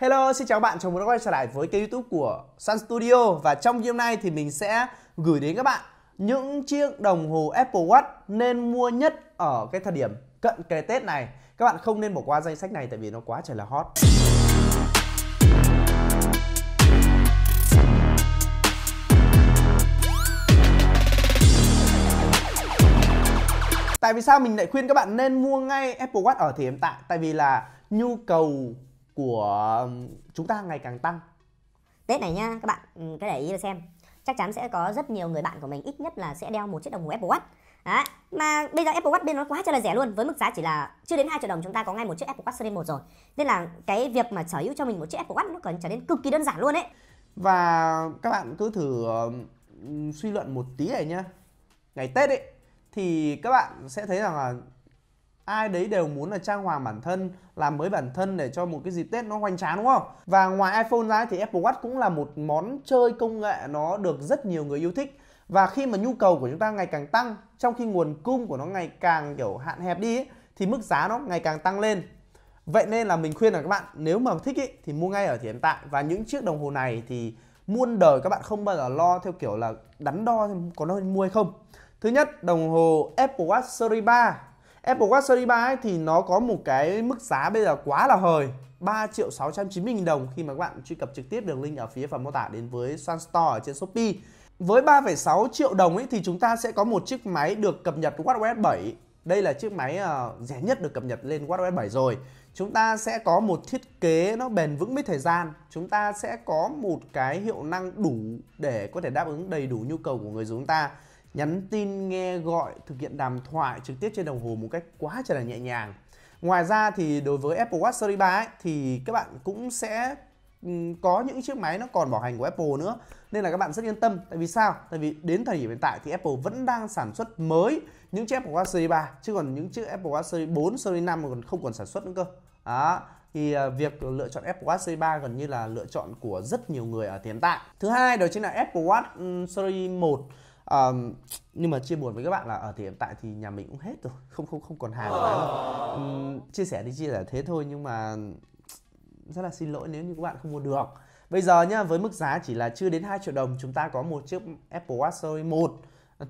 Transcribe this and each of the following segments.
Hello, xin chào các bạn, chào mừng đã quay trở lại với kênh youtube của Sun Studio Và trong video này thì mình sẽ gửi đến các bạn những chiếc đồng hồ Apple Watch nên mua nhất ở cái thời điểm cận kề Tết này Các bạn không nên bỏ qua danh sách này tại vì nó quá trời là hot Tại vì sao mình lại khuyên các bạn nên mua ngay Apple Watch ở thời điểm tại Tại vì là nhu cầu của chúng ta ngày càng tăng Tết này nha các bạn cái để ý là xem chắc chắn sẽ có rất nhiều người bạn của mình ít nhất là sẽ đeo một chiếc đồng hồ Apple Watch Đấy. Mà bây giờ Apple Watch bên nó quá trời là rẻ luôn Với mức giá chỉ là chưa đến 2 triệu đồng chúng ta có ngay một chiếc Apple Watch Series 1 rồi Nên là cái việc mà sở hữu cho mình một chiếc Apple Watch nó còn trở nên cực kỳ đơn giản luôn đấy. Và các bạn cứ thử suy luận một tí này nhá Ngày Tết ấy thì các bạn sẽ thấy rằng là ai đấy đều muốn là trang hoàng bản thân làm mới bản thân để cho một cái dịp tết nó hoành tráng đúng không và ngoài iphone ra thì apple watch cũng là một món chơi công nghệ nó được rất nhiều người yêu thích và khi mà nhu cầu của chúng ta ngày càng tăng trong khi nguồn cung của nó ngày càng kiểu hạn hẹp đi ấy, thì mức giá nó ngày càng tăng lên vậy nên là mình khuyên là các bạn nếu mà thích ý, thì mua ngay ở thời điểm tại và những chiếc đồng hồ này thì muôn đời các bạn không bao giờ lo theo kiểu là đắn đo có nên mua hay không thứ nhất đồng hồ Apple Watch Series 3 Apple Watch Series 3 ấy, thì nó có một cái mức giá bây giờ quá là hời 3 triệu 690 nghìn đồng khi mà các bạn truy cập trực tiếp đường link ở phía phần mô tả đến với Sun Store ở trên Shopee với 3,6 triệu đồng ấy thì chúng ta sẽ có một chiếc máy được cập nhật WatchOS 7 đây là chiếc máy ờ, rẻ nhất được cập nhật lên WatchOS 7 rồi chúng ta sẽ có một thiết kế nó bền vững với thời gian chúng ta sẽ có một cái hiệu năng đủ để có thể đáp ứng đầy đủ nhu cầu của người dùng chúng ta nhắn tin nghe gọi thực hiện đàm thoại trực tiếp trên đồng hồ một cách quá trở là nhẹ nhàng ngoài ra thì đối với Apple Watch Series 3 ấy, thì các bạn cũng sẽ ừ, có những chiếc máy nó còn bảo hành của Apple nữa nên là các bạn rất yên tâm tại vì sao tại vì đến thời điểm hiện tại thì Apple vẫn đang sản xuất mới những chiếc Apple Watch Series 3 chứ còn những chiếc Apple Watch Series 4 Series 5 còn không còn sản xuất nữa cơ đó thì à, việc lựa chọn Apple Watch Series 3 gần như là lựa chọn của rất nhiều người ở hiện tại thứ hai đó chính là Apple Watch ừ, Series 1 um, nhưng mà chia buồn với các bạn là ở thì hiện tại thì nhà mình cũng hết rồi không không không còn hàng nữa um, chia sẻ thì chia sẻ thế thôi nhưng mà rất là xin lỗi nếu như các bạn không mua được bây giờ nhá với mức giá chỉ là chưa đến 2 triệu đồng chúng ta có một chiếc Apple Watch Series 1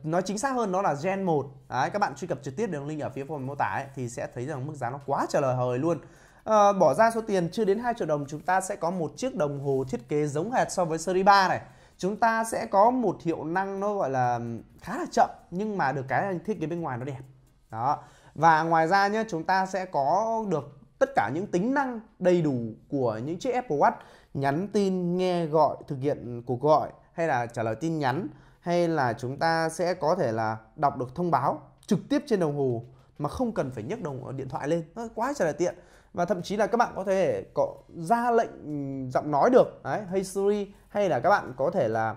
nói chính xác hơn nó là Gen 1 Đấy, các bạn truy cập trực tiếp đường link ở phía phần mô tả ấy, thì sẽ thấy rằng mức giá nó quá trời lời hời luôn à, bỏ ra số tiền chưa đến 2 triệu đồng chúng ta sẽ có một chiếc đồng hồ thiết kế giống hệt so với Series 3 này chúng ta sẽ có một hiệu năng nó gọi là khá là chậm nhưng mà được cái thiết kế bên ngoài nó đẹp đó và ngoài ra nhé chúng ta sẽ có được tất cả những tính năng đầy đủ của những chiếc Apple Watch nhắn tin nghe gọi thực hiện cuộc gọi hay là trả lời tin nhắn hay là chúng ta sẽ có thể là đọc được thông báo trực tiếp trên đồng hồ mà không cần phải nhấc đồng điện thoại lên nó quá trời là tiện và thậm chí là các bạn có thể có ra lệnh giọng nói được đấy hey Siri hay là các bạn có thể là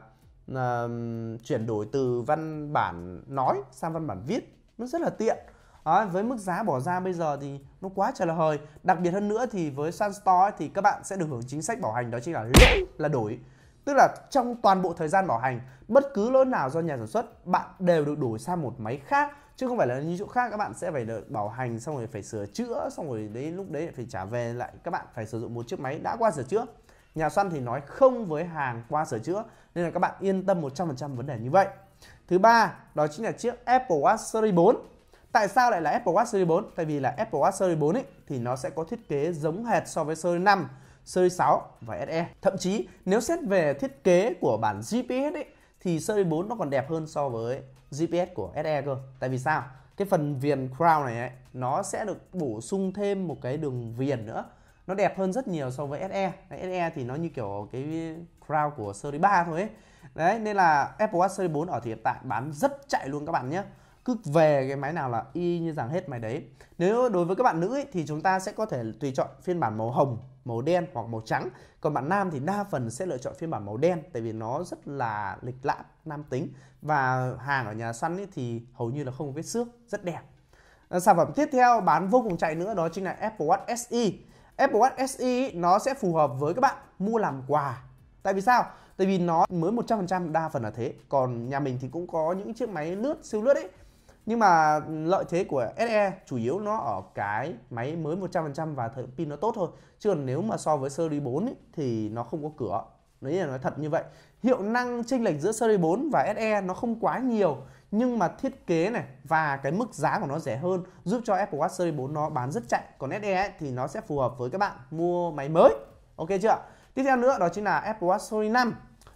uh, chuyển đổi từ văn bản nói sang văn bản viết nó rất là tiện À, với mức giá bỏ ra bây giờ thì nó quá trời là hời đặc biệt hơn nữa thì với Sunstore thì các bạn sẽ được hưởng chính sách bảo hành đó chính là lỗi là đổi tức là trong toàn bộ thời gian bảo hành bất cứ lỗi nào do nhà sản xuất bạn đều được đổi sang một máy khác chứ không phải là như chỗ khác các bạn sẽ phải đợi bảo hành xong rồi phải sửa chữa xong rồi đấy lúc đấy phải trả về lại các bạn phải sử dụng một chiếc máy đã qua sửa chữa nhà săn thì nói không với hàng qua sửa chữa nên là các bạn yên tâm 100% vấn đề như vậy thứ ba đó chính là chiếc Apple Watch Series 4 tại sao lại là Apple Watch Series 4 tại vì là Apple Watch Series 4 ấy, thì nó sẽ có thiết kế giống hệt so với Series 5 Series 6 và SE thậm chí nếu xét về thiết kế của bản GPS ấy, thì Series 4 nó còn đẹp hơn so với GPS của SE cơ tại vì sao cái phần viền crown này ấy, nó sẽ được bổ sung thêm một cái đường viền nữa nó đẹp hơn rất nhiều so với SE đấy, SE thì nó như kiểu cái crown của series 3 thôi ấy. đấy nên là Apple Watch series 4 ở thì hiện tại bán rất chạy luôn các bạn nhé cứ về cái máy nào là y như rằng hết máy đấy nếu đối với các bạn nữ ấy, thì chúng ta sẽ có thể tùy chọn phiên bản màu hồng màu đen hoặc màu trắng còn bạn nam thì đa phần sẽ lựa chọn phiên bản màu đen tại vì nó rất là lịch lãm nam tính và hàng ở nhà săn ấy thì hầu như là không vết xước rất đẹp ờ, sản phẩm tiếp theo bán vô cùng chạy nữa đó chính là Apple Watch SE Apple Watch SE nó sẽ phù hợp với các bạn mua làm quà tại vì sao tại vì nó mới 100% đa phần là thế còn nhà mình thì cũng có những chiếc máy lướt siêu lướt ấy nhưng mà lợi thế của SE chủ yếu nó ở cái máy mới 100% và thời pin nó tốt thôi chứ còn nếu mà so với series 4 ấy, thì nó không có cửa đấy là nói thật như vậy hiệu năng chênh lệch giữa series 4 và SE nó không quá nhiều nhưng mà thiết kế này và cái mức giá của nó rẻ hơn giúp cho Apple Watch Series 4 nó bán rất chạy còn SE thì nó sẽ phù hợp với các bạn mua máy mới ok chưa tiếp theo nữa đó chính là Apple Watch Series 5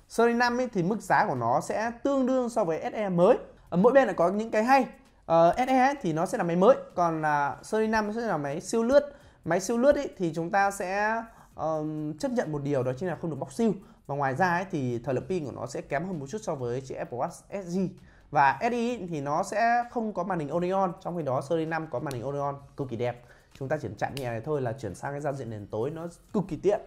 Series 5 ấy, thì mức giá của nó sẽ tương đương so với SE mới Ờ, mỗi bên lại có những cái hay uh, ờ, SE thì nó sẽ là máy mới còn là Sony 5 sẽ là máy siêu lướt máy siêu lướt ấy, thì chúng ta sẽ um, chấp nhận một điều đó chính là không được bóc siêu và ngoài ra ấy, thì thời lượng pin của nó sẽ kém hơn một chút so với chiếc Apple Watch SE và SE thì nó sẽ không có màn hình Odeon trong khi đó Sony 5 có màn hình Odeon cực kỳ đẹp chúng ta chuyển chạm nhẹ này thôi là chuyển sang cái giao diện nền tối nó cực kỳ tiện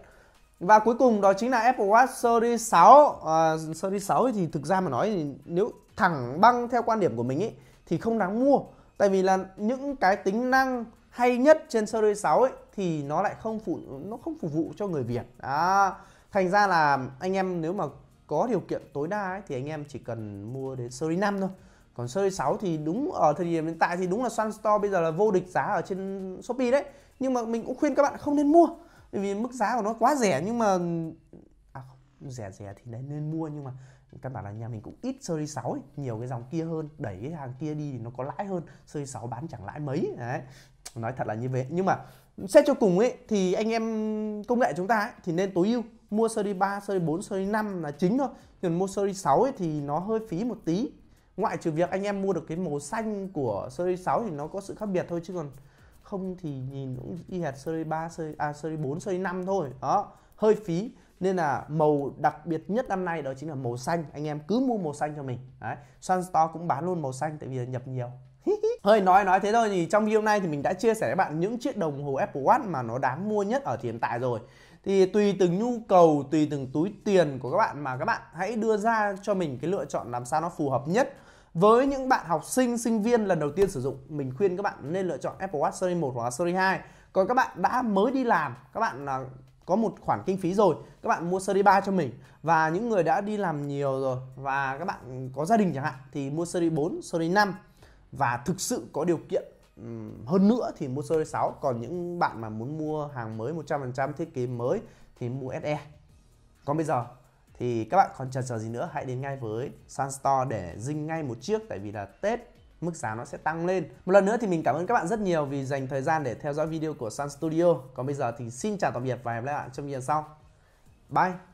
và cuối cùng đó chính là Apple Watch Series 6 uh, ờ, Series 6 thì thực ra mà nói thì nếu thẳng băng theo quan điểm của mình ấy thì không đáng mua tại vì là những cái tính năng hay nhất trên Series 6 ấy thì nó lại không phụ nó không phục vụ cho người Việt. À, thành ra là anh em nếu mà có điều kiện tối đa ấy, thì anh em chỉ cần mua đến Series 5 thôi. Còn Series 6 thì đúng ở thời điểm hiện tại thì đúng là Sun Store bây giờ là vô địch giá ở trên Shopee đấy. Nhưng mà mình cũng khuyên các bạn không nên mua vì mức giá của nó quá rẻ nhưng mà à, rẻ rẻ thì đấy nên mua nhưng mà căn bản là nhà mình cũng ít series 6 ấy, nhiều cái dòng kia hơn đẩy cái hàng kia đi thì nó có lãi hơn series 6 bán chẳng lãi mấy đấy nói thật là như vậy nhưng mà xét cho cùng ấy thì anh em công nghệ chúng ta ấy, thì nên tối ưu mua series 3, series 4, series 5 là chính thôi còn mua series 6 ấy thì nó hơi phí một tí ngoại trừ việc anh em mua được cái màu xanh của series 6 thì nó có sự khác biệt thôi chứ còn không thì nhìn cũng y hệt series 3, series, à, series 4, series 5 thôi đó hơi phí nên là màu đặc biệt nhất năm nay đó chính là màu xanh anh em cứ mua màu xanh cho mình đấy Sun Store cũng bán luôn màu xanh tại vì nhập nhiều hơi nói nói thế thôi thì trong video này thì mình đã chia sẻ với bạn những chiếc đồng hồ Apple Watch mà nó đáng mua nhất ở hiện tại rồi thì tùy từng nhu cầu tùy từng túi tiền của các bạn mà các bạn hãy đưa ra cho mình cái lựa chọn làm sao nó phù hợp nhất với những bạn học sinh sinh viên lần đầu tiên sử dụng mình khuyên các bạn nên lựa chọn Apple Watch Series 1 hoặc Series 2 còn các bạn đã mới đi làm các bạn có một khoản kinh phí rồi các bạn mua seri 3 cho mình và những người đã đi làm nhiều rồi và các bạn có gia đình chẳng hạn thì mua seri 4, seri 5 và thực sự có điều kiện hơn nữa thì mua seri 6 còn những bạn mà muốn mua hàng mới 100% thiết kế mới thì mua SE còn bây giờ thì các bạn còn chờ chờ gì nữa hãy đến ngay với Sun Store để dinh ngay một chiếc tại vì là Tết mức giá nó sẽ tăng lên. Một lần nữa thì mình cảm ơn các bạn rất nhiều vì dành thời gian để theo dõi video của Sun Studio. Còn bây giờ thì xin chào tạm biệt và hẹn gặp lại bạn trong video sau. Bye!